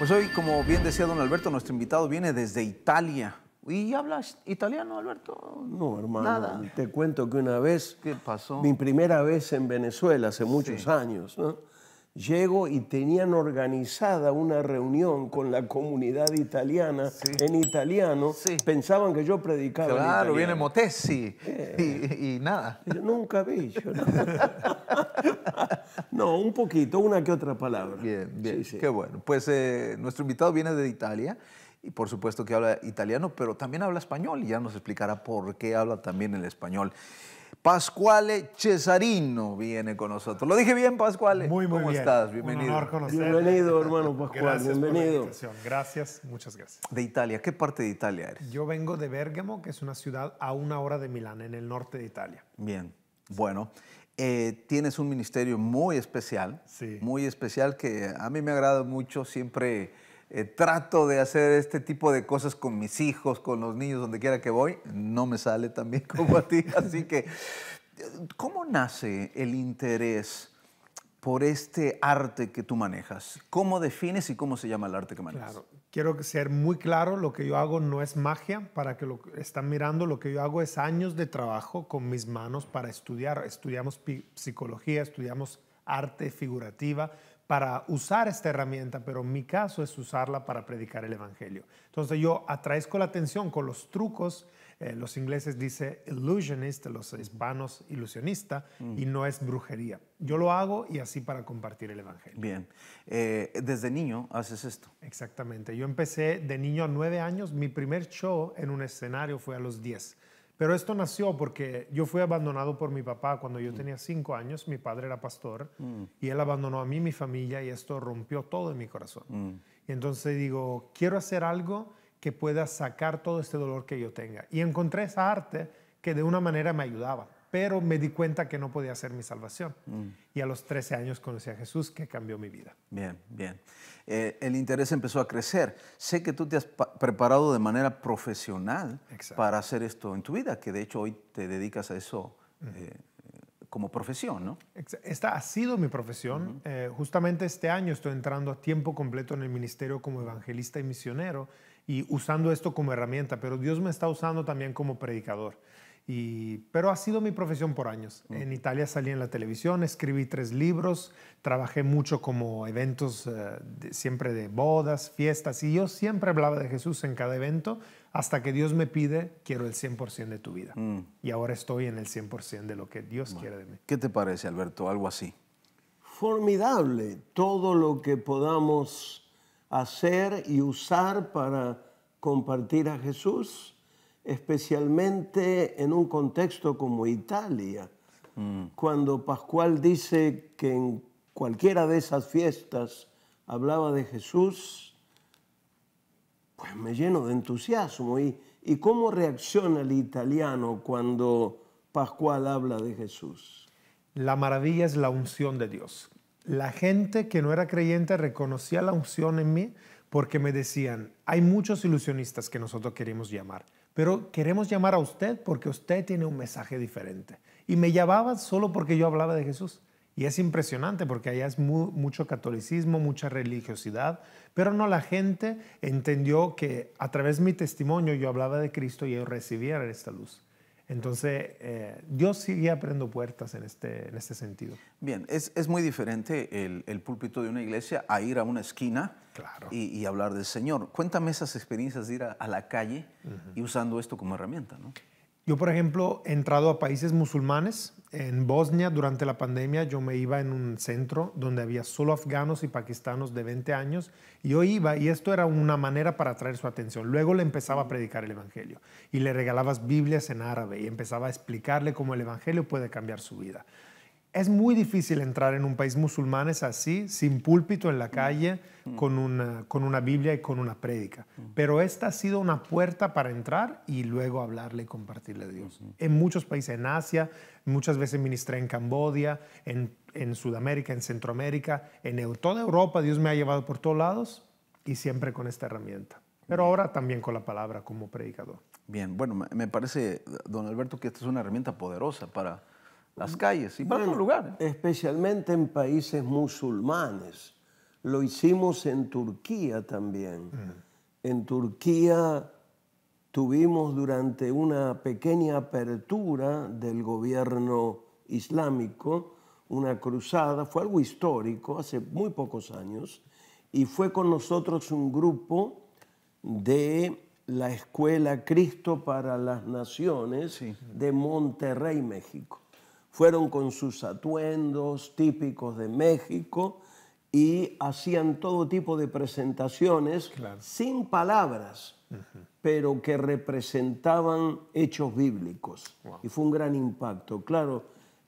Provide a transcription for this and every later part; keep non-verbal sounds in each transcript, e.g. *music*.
Pues hoy, como bien decía don Alberto, nuestro invitado viene desde Italia. ¿Y hablas italiano, Alberto? No, hermano. Te cuento que una vez. ¿Qué pasó? Mi primera vez en Venezuela hace muchos años, ¿no? llego y tenían organizada una reunión con la comunidad italiana en italiano. Pensaban que yo predicaba. Claro, viene Motesi eh. y, nada. nunca vi. Yo *laughs* no. un poquito, una que otra palabra. Bien, bien. Qué bueno. Pues eh, nuestro invitado viene de Italia y por supuesto que habla italiano, pero también habla español y ya nos explicará por qué habla también el español. Pasquale Cesarino viene con nosotros. ¿Lo dije bien, Pasquale. Muy, muy bien. ¿Cómo estás? Bienvenido. Un honor conocerte. Bienvenido, hermano Pasquale. bienvenido. gracias, muchas gracias. De Italia, ¿qué parte de Italia eres? Yo vengo de Bérgamo, que es una ciudad a una hora de Milán, en el norte de Italia. Bien, bueno. Eh, tienes un ministerio muy especial, sí. muy especial que a mí me agrada mucho. Siempre eh, trato de hacer este tipo de cosas con mis hijos, con los niños, donde quiera que voy, no me sale tan bien *laughs* como a ti. Así que, ¿cómo nace el interés por este arte que tú manejas? ¿Cómo defines y cómo se llama el arte que manejas? Claro, quiero ser muy claro, lo que yo hago no es magia, para que lo están mirando, lo que yo hago es años de trabajo con mis manos para estudiar. Estudiamos psicología, estudiamos arte figurativa, para usar esta herramienta, pero mi caso es usarla para predicar el Evangelio. Entonces yo atraezco la atención con los trucos, eh, los ingleses dicen illusionist, los hispanos ilusionista, mm. y no es brujería. Yo lo hago y así para compartir el Evangelio. Bien, eh, desde niño haces esto. Exactamente, yo empecé de niño a nueve años, mi primer show en un escenario fue a los diez. Pero esto nació porque yo fui abandonado por mi papá cuando yo mm. tenía cinco años, mi padre era pastor, mm. y él abandonó a mí, mi familia, y esto rompió todo en mi corazón. Mm. Y entonces digo, quiero hacer algo que pueda sacar todo este dolor que yo tenga. Y encontré esa arte que de una manera me ayudaba pero me di cuenta que no podía ser mi salvación. Mm. Y a los 13 años conocí a Jesús, que cambió mi vida. Bien, bien. Eh, el interés empezó a crecer. Sé que tú te has preparado de manera profesional para hacer esto en tu vida, que de hecho hoy te dedicas a eso. Eh, como profesión, ¿no? Esta ha sido mi profesión. Eh, justamente este año estoy entrando a tiempo completo en el ministerio como evangelista y misionero y usando esto como herramienta, pero Dios me está usando también como predicador pero ha sido mi profesión por años. En Italia salí en la televisión, escribí tres libros, trabajé mucho como eventos eh, siempre de bodas, fiestas, y yo siempre hablaba de Jesús en cada evento hasta que Dios me pide, quiero el 100% de tu vida. Mm. Y ahora estoy en el 100% de lo que Dios quiere de mí. ¿Qué te parece, Alberto, algo así? Formidable, todo lo que podamos hacer y usar para compartir a Jesús especialmente en un contexto como Italia, mm. cuando Pascual dice que en cualquiera de esas fiestas hablaba de Jesús, pues me lleno de entusiasmo. y cómo reacciona el italiano cuando Pascual habla de Jesús? La maravilla es la unción de Dios. La gente que no era creyente reconocía la unción en mí porque me decían, hay muchos ilusionistas que nosotros queremos llamar, pero queremos llamar a usted porque usted tiene un mensaje diferente. Y me llamaba solo porque yo hablaba de Jesús. Y es impresionante porque allá es mucho catolicismo, mucha religiosidad, pero no la gente entendió que a través de mi testimonio yo hablaba de Cristo y ellos recibía esta luz. Entonces, eh, yo sigue abriendo puertas este, en este, sentido. Bien, es, muy diferente el, púlpito de una iglesia a ir a una esquina y, hablar del Señor. Cuéntame esas experiencias de ir a, la calle y usando esto como herramienta. ¿no? Yo, por ejemplo, he entrado a países musulmanes. En Bosnia, durante la pandemia, yo me iba en un centro donde había solo afganos y pakistanos de 20 años. Y yo iba, y esto era una manera para atraer su atención. Luego le empezaba a predicar el Evangelio. Y le regalabas Biblias en árabe. Y empezaba a explicarle cómo el Evangelio puede cambiar su vida. Es muy difícil entrar en un país musulmán, es así, sin púlpito en la mm. calle, mm. con una, con una Biblia y con una prédica. Mm. Pero esta ha sido una puerta para entrar y luego hablarle y compartirle a Dios. En muchos países, en Asia, muchas veces ministré en Cambodia, en, en Sudamérica, en Centroamérica, en toda Europa, Dios me ha llevado por todos lados y siempre con esta herramienta. Pero ahora también con la palabra como predicador. Bien, bueno, me parece, don Alberto, que esta es una herramienta poderosa para las calles y para Especialmente en países musulmanes. Lo hicimos en Turquía también. Mm. En Turquía tuvimos durante una pequeña apertura del gobierno islámico una cruzada, fue algo histórico, hace muy pocos años, y fue con nosotros un grupo de la Escuela Cristo para las Naciones de Monterrey, México. Fueron con sus atuendos típicos de México y hacían todo tipo de presentaciones sin palabras, pero que representaban hechos bíblicos. Y fue un gran impacto. Claro,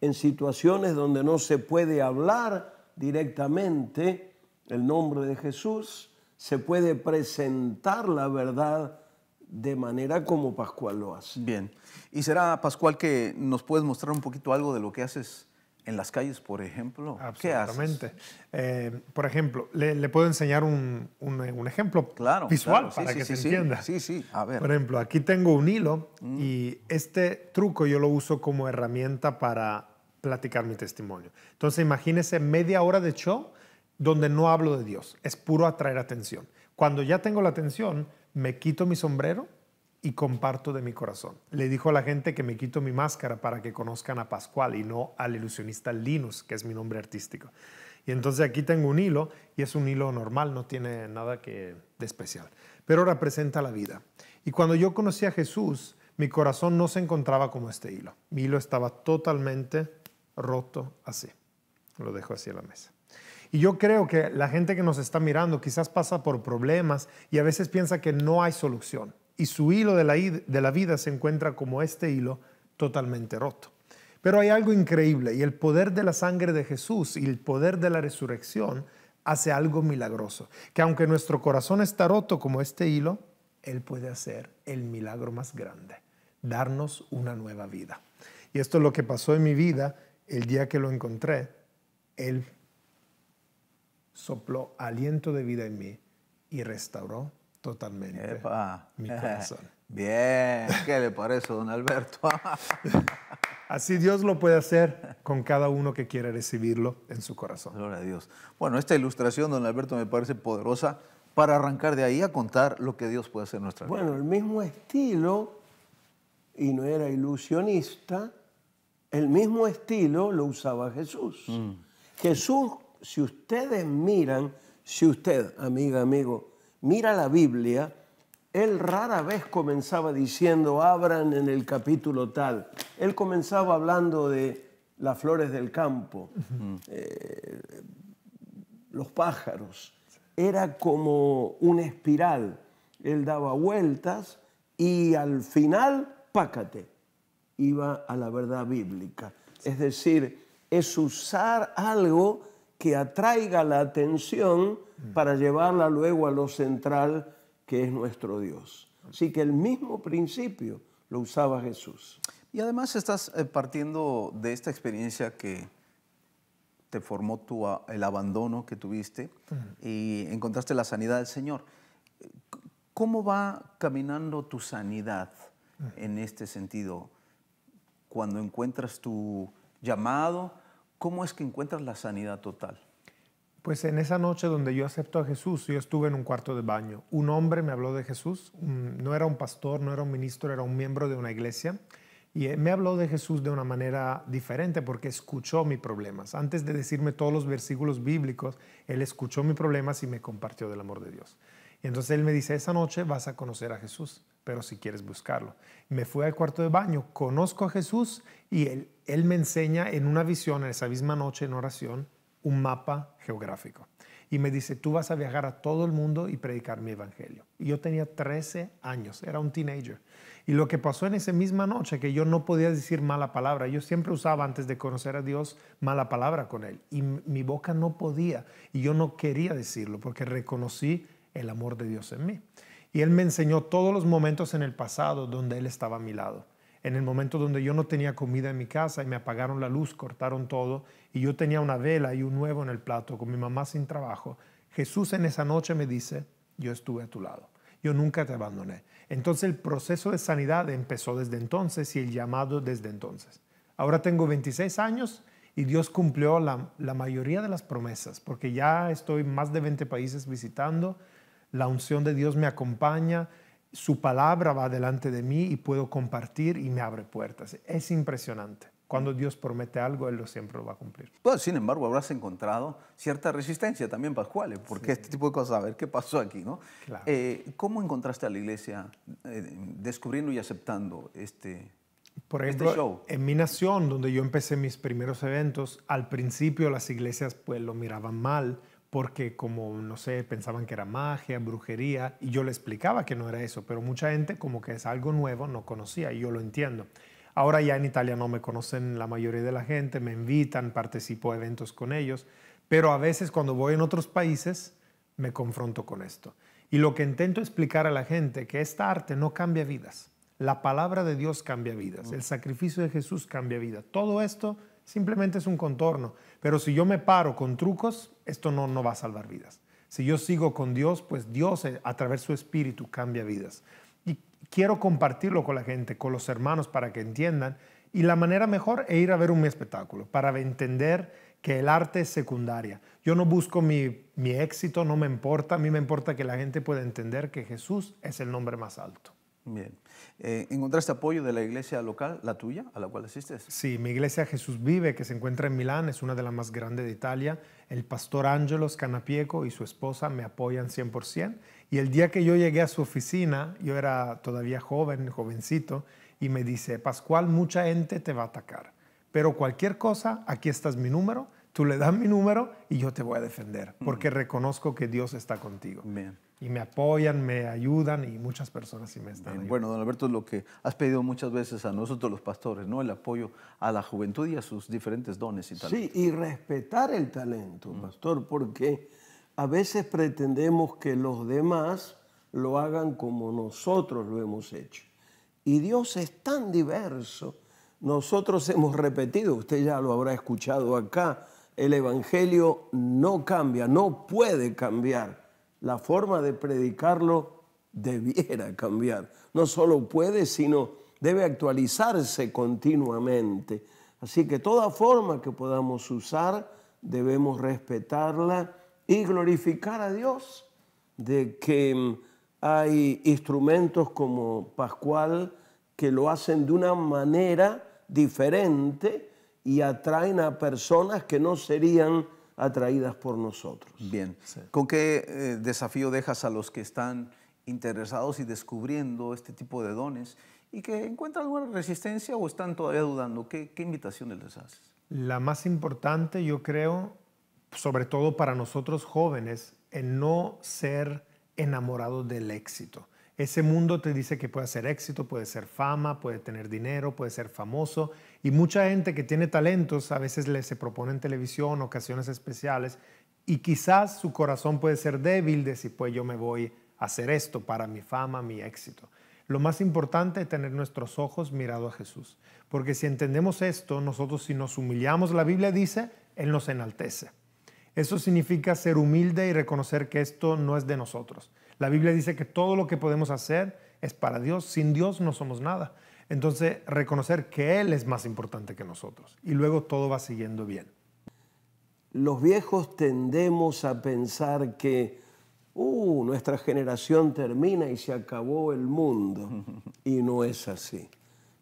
en situaciones donde no se puede hablar directamente el nombre de Jesús, se puede presentar la verdad de manera como Pascual lo hace. Bien. ¿Y será, Pascual, que nos puedes mostrar un poquito algo de lo que haces en las calles, por ejemplo? Absolutamente. ¿Qué haces? Eh, por ejemplo, le, puedo enseñar un, ejemplo visual para que se entienda. Sí, sí, a ver. Por ejemplo, aquí tengo un hilo mm. y este truco yo lo uso como herramienta para platicar mi testimonio. Entonces, imagínese media hora de show donde no hablo de Dios. Es puro atraer atención. Cuando ya tengo la atención, me quito mi sombrero y comparto de mi corazón. Le dijo a la gente que me quito mi máscara para que conozcan a Pascual y no al ilusionista Linus, que es mi nombre artístico. Y entonces aquí tengo un hilo y es un hilo normal, no tiene nada que de especial, pero representa la vida. Y cuando yo conocí a Jesús, mi corazón no se encontraba como este hilo. Mi hilo estaba totalmente roto así. Lo dejo así en la mesa. Y yo creo que la gente que nos está mirando quizás pasa por problemas y a veces piensa que no hay solución. Y su hilo de la, de la vida se encuentra como este hilo totalmente roto. Pero hay algo increíble y el poder de la sangre de Jesús y el poder de la resurrección hace algo milagroso. Que aunque nuestro corazón está roto como este hilo, Él puede hacer el milagro más grande, darnos una nueva vida. Y esto es lo que pasó en mi vida el día que lo encontré. Él sopló aliento de vida en mí y restauró totalmente mi *laughs* corazón. Bien, ¿qué le parece, don Alberto? *laughs* Así Dios lo puede hacer con cada uno que quiera recibirlo en su corazón. Gloria a Dios. Bueno, esta ilustración, don Alberto, me parece poderosa para arrancar de ahí a contar lo que Dios puede hacer en nuestra vida. Bueno, el mismo estilo, y no era ilusionista, el mismo estilo lo usaba Jesús. Mm. Jesús si ustedes miran, si usted, amiga, amigo, mira la Biblia, él rara vez comenzaba diciendo, abran en el capítulo tal. Él comenzaba hablando de las flores del campo, eh, los pájaros. Era como una espiral. Él daba vueltas y al final, pácate, iba a la verdad bíblica. Es decir, es usar algo que atraiga la atención para llevarla luego a lo central que es nuestro Dios. Así que el mismo principio lo usaba Jesús. Y además estás eh, partiendo de esta experiencia que te formó el abandono que tuviste y encontraste la sanidad del Señor. ¿Cómo va caminando tu sanidad en este sentido? Cuando encuentras tu llamado, ¿Cómo es que encuentras la sanidad total? Pues en esa noche donde yo acepto a Jesús, yo estuve en un cuarto de baño. Un hombre me habló de Jesús, no era un pastor, no era un ministro, era un miembro de una iglesia. Y eh, me habló de Jesús de una manera diferente porque escuchó mis problemas. Antes de decirme todos los versículos bíblicos, él escuchó mis problemas y me compartió del amor de Dios. Y entonces él me dice, esa noche vas a conocer a Jesús, pero si quieres buscarlo. Me fui al cuarto de baño, conozco a Jesús y él él me enseña en una visión, en esa misma noche en oración, un mapa geográfico. Y me dice, tú vas a viajar a todo el mundo y predicar mi evangelio. Y yo tenía 13 años, era un teenager. Y lo que pasó en esa misma noche, que yo no podía decir mala palabra, yo siempre usaba antes de conocer a Dios mala palabra con Él. Y mi boca no podía, y yo no quería decirlo, porque reconocí el amor de Dios en mí. Y Él me enseñó todos los momentos en el pasado donde Él estaba a mi lado en el momento donde yo no tenía comida en mi casa y me apagaron la luz, cortaron todo, y yo tenía una vela y un huevo en el plato con mi mamá sin trabajo, Jesús en esa noche me dice, yo estuve a tu lado, yo nunca te abandoné. Entonces el proceso de sanidad empezó desde entonces y el llamado desde entonces. Ahora tengo 26 años y Dios cumplió la, mayoría de las promesas, porque ya estoy más de 20 países visitando, la unción de Dios me acompaña, su palabra va delante de mí y puedo compartir y me abre puertas. Es impresionante. Cuando Dios promete algo, Él lo siempre lo va a cumplir. Pues sin embargo, habrás encontrado cierta resistencia también, Pascuales, eh, porque este tipo de cosas, a ver qué pasó aquí, ¿no? Eh, ¿Cómo encontraste a la iglesia eh, descubriendo y aceptando este, por este ejemplo, en mi nación, donde yo empecé mis primeros eventos, al principio las iglesias pues lo miraban mal porque como, no sé, pensaban que era magia, brujería, y yo le explicaba que no era eso, pero mucha gente como que es algo nuevo, no conocía, y yo lo entiendo. Ahora ya en Italia no me conocen la mayoría de la gente, me invitan, participo a eventos con ellos, pero a veces cuando voy en otros países me confronto con esto. Y lo que intento explicar a la gente, que esta arte no cambia vidas, la palabra de Dios cambia vidas, el sacrificio de Jesús cambia vida todo esto Simplemente es un contorno. Pero si yo me paro con trucos, esto no, va a salvar vidas. Si yo sigo con Dios, pues Dios eh, a través de su espíritu cambia vidas. Y quiero compartirlo con la gente, con los hermanos, para que entiendan. Y la manera mejor es ir a ver un espectáculo, para entender que el arte es secundaria. Yo no busco mi éxito, no me importa, a mí me importa que la gente pueda entender que Jesús es el nombre más alto. Bien. Eh, ¿Encontraste apoyo de la iglesia local, la tuya, a la cual asistes? Sí, mi iglesia Jesús Vive, que se encuentra en Milán, es una de las más grandes de Italia. El pastor Ángelos Canapieco y su esposa me apoyan 100%. Y el día que yo llegué a su oficina, yo era todavía joven, jovencito, y me dice, Pascual, mucha gente te va a atacar, pero cualquier cosa, aquí estás mi número, tú le das mi número y yo te voy a defender, porque reconozco que Dios está contigo. Y me apoyan, me ayudan y muchas personas sí me están. Bueno, don Alberto, es lo que has pedido muchas veces a nosotros los pastores, ¿no? El apoyo a la juventud y a sus diferentes dones y talentos. Sí, y respetar el talento, pastor, porque a veces pretendemos que los demás lo hagan como nosotros lo hemos hecho. Y Dios es tan diverso. Nosotros hemos repetido, usted ya lo habrá escuchado acá, el Evangelio no cambia, no puede cambiar. La forma de predicarlo debiera cambiar. No solo puede, sino debe actualizarse continuamente. Así que toda forma que podamos usar, debemos respetarla y glorificar a Dios de que mm, hay instrumentos como Pascual que lo hacen de una manera diferente y atraen a personas que no serían atraídas por nosotros. Bien, ¿con qué eh, desafío dejas a los que están interesados y descubriendo este tipo de dones y que encuentran alguna resistencia o están todavía dudando? ¿Qué, invitaciones les haces? La más importante, yo creo, sobre todo para nosotros jóvenes, es no ser enamorados del éxito. Ese mundo te dice que puede ser éxito, puede ser fama, puede tener dinero, puede ser famoso, y mucha gente que tiene talentos a veces le se propone en televisión, ocasiones especiales, y quizás su corazón puede ser débil de si pues yo me voy a hacer esto para mi fama, mi éxito. Lo más importante es tener nuestros ojos mirados a Jesús, porque si entendemos esto, nosotros si nos humillamos, la Biblia dice, Él nos enaltece. Eso significa ser humilde y reconocer que esto no es de nosotros. La Biblia dice que todo lo que podemos hacer es para Dios, sin Dios no somos nada. Entonces, reconocer que Él es más importante que nosotros y luego todo va siguiendo bien. Los viejos tendemos a pensar que uh, nuestra generación termina y se acabó el mundo. Y no es así.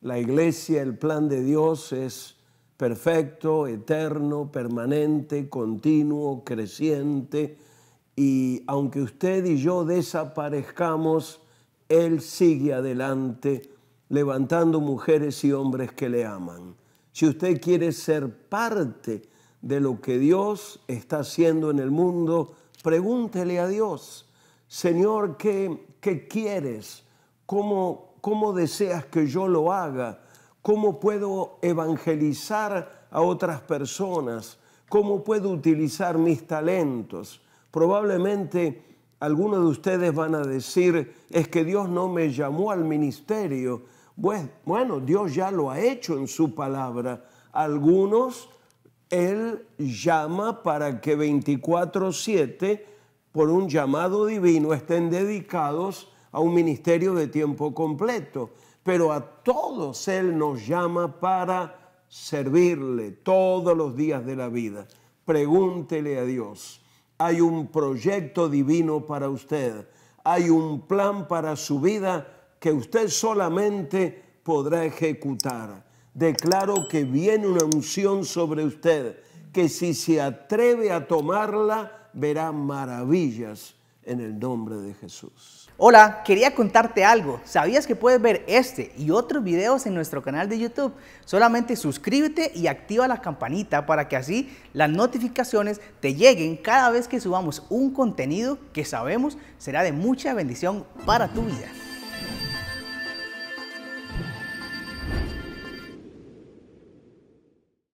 La iglesia, el plan de Dios es perfecto, eterno, permanente, continuo, creciente. Y aunque usted y yo desaparezcamos, Él sigue adelante levantando mujeres y hombres que le aman. Si usted quiere ser parte de lo que Dios está haciendo en el mundo, pregúntele a Dios, Señor, ¿qué, qué quieres? ¿Cómo deseas que yo lo haga? ¿Cómo puedo evangelizar a otras personas? ¿Cómo puedo utilizar mis talentos? Probablemente algunos de ustedes van a decir, es que Dios no me llamó al ministerio, bueno, Dios ya lo ha hecho en su palabra. Algunos Él llama para que 24/7, por un llamado divino, estén dedicados a un ministerio de tiempo completo. Pero a todos Él nos llama para servirle todos los días de la vida. Pregúntele a Dios. Hay un proyecto divino para usted. Hay un plan para su vida que usted solamente podrá ejecutar. Declaro que viene una unción sobre usted, que si se atreve a tomarla, verá maravillas en el nombre de Jesús. Hola, quería contarte algo. ¿Sabías que puedes ver este y otros videos en nuestro canal de YouTube? Solamente suscríbete y activa la campanita para que así las notificaciones te lleguen cada vez que subamos un contenido que sabemos será de mucha bendición para tu vida.